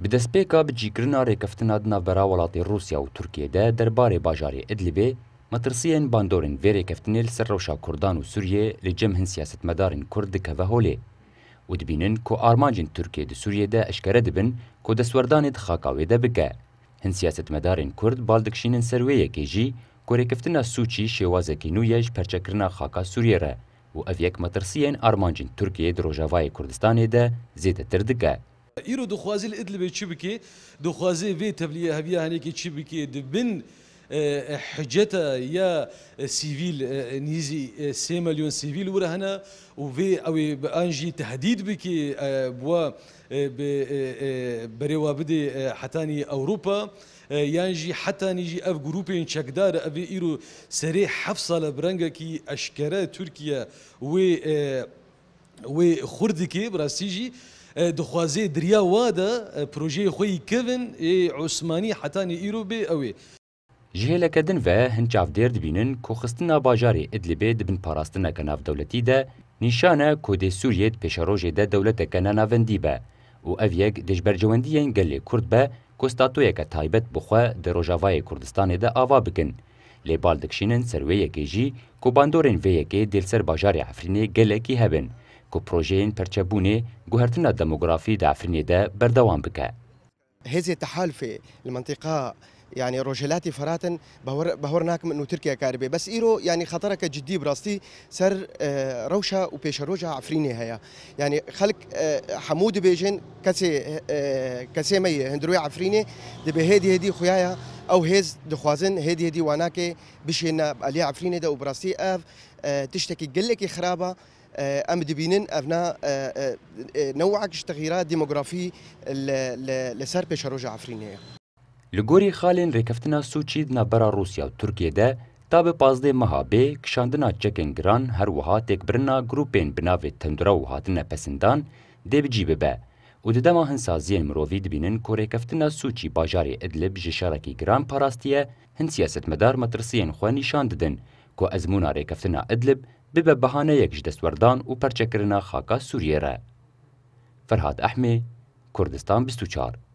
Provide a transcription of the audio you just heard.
Bi destpêka bi cîkirina rêkeftina di navbera welatê Rûsya û Tirkiyê de derbarê bajarê Idlibê, metirsiyên bandorên vê rêkeftinê li ser rewşa Kurdan û Sûriyê li cem hin siyasetmedarên Kurd dikeve holê. û dibînin ku armancên Tirkiyê di Sûriyê de eşkere dibin ku destwerdanê di xaka wê de bike. Hin siyasetmedarên Kurd bal dikişînin ser wê yekê jî ku rêkeftina Sûçî şêwazekî nû ye ji perçekirina xaka Sûriyê re û ev yek metirsiyên armancên Tirkiyê di Rojavayê Kurdistanê de zêdetir dike. ایرو دخوازی لە به چی بکی دخوازی وی تبلیغ تەبلیە هنی که چی بکی دبن حجەتە یا سیویل نیزی سێ میلیون سیویل وره هنر و وی اوی به آنجی تهدید بکی با برای بکێ بووە بەرێوا بدێ حتانی ئەوروپا یانژی حتانیژی ئەف گروپین چەکدارە ئەبێ ئیر و سەرێ کی ساڵە ترکیه ئەشکەرە تورکیا خوردی که خوردێکی بڕاستیژی دخوازي دريا وادا پروژه خوي كيفن اي عثماني حتاني ايرو بي اوي جهلکه دن و هنچاف دیر دبینن که خستنا باجاری ادلبه دبن پاراستنا کناف دولتی ده نشانه که ده سوریت پیشاروژه ده دولت کنه ناوندی به و او یک دجبرجوندیین گلی کرد به که ستاتویکه تایبت بخوا ده روژاوای کردستان ده آوا بکن. لیبال دکشینن سرویه که جی که باندورین ویه که دلسر باجاری عفرینه گلکی هبن. کو پروژین پرچەبوونێ گوهرتنە دەموگرافی دافرنێ دە بەردەوام بکە. هێزی تەحالفێ لە منطقا يعني روجلاتي فراتن بهور بهورناك انه تركيا كاربي بس ايرو يعني خطرك جدي براستي سر آه، روشا روجا عفريني هيا يعني خلق آه، حمود بيجن كسي آه، كسي مي هندروي عفريني دبي هدي هدي خويايا او هيز دخوازن هدي هدي واناكي بشينا علي عفريني دا وبراستي اف تشتكي قلك خرابه ام دبينن افنا نوعك تغييرات ديموغرافي لسر روجا عفرينيه Li gorî xalên rêkeftina Sûçî navbera Rûsya û Tirkiyê de ta bi pazdê meha bê kişandina çekên giran her wiha têkbirina grûpên bi navê Tundra û hatine pesindan dê bi cî bibe û di dema hinsaziyên mirovî dibînin ku rêkeftina Sûçî bajarê Idlib ji şarekî giran parastiye hin siyasetmedar metirsiyên xwe nîşan didin ku ezmûna rêkeftina Idlib bibe behaneyek ji destwerdan û perçekirina xaka Sûriyê re. Ferhad Ehmê, Kurdistan 24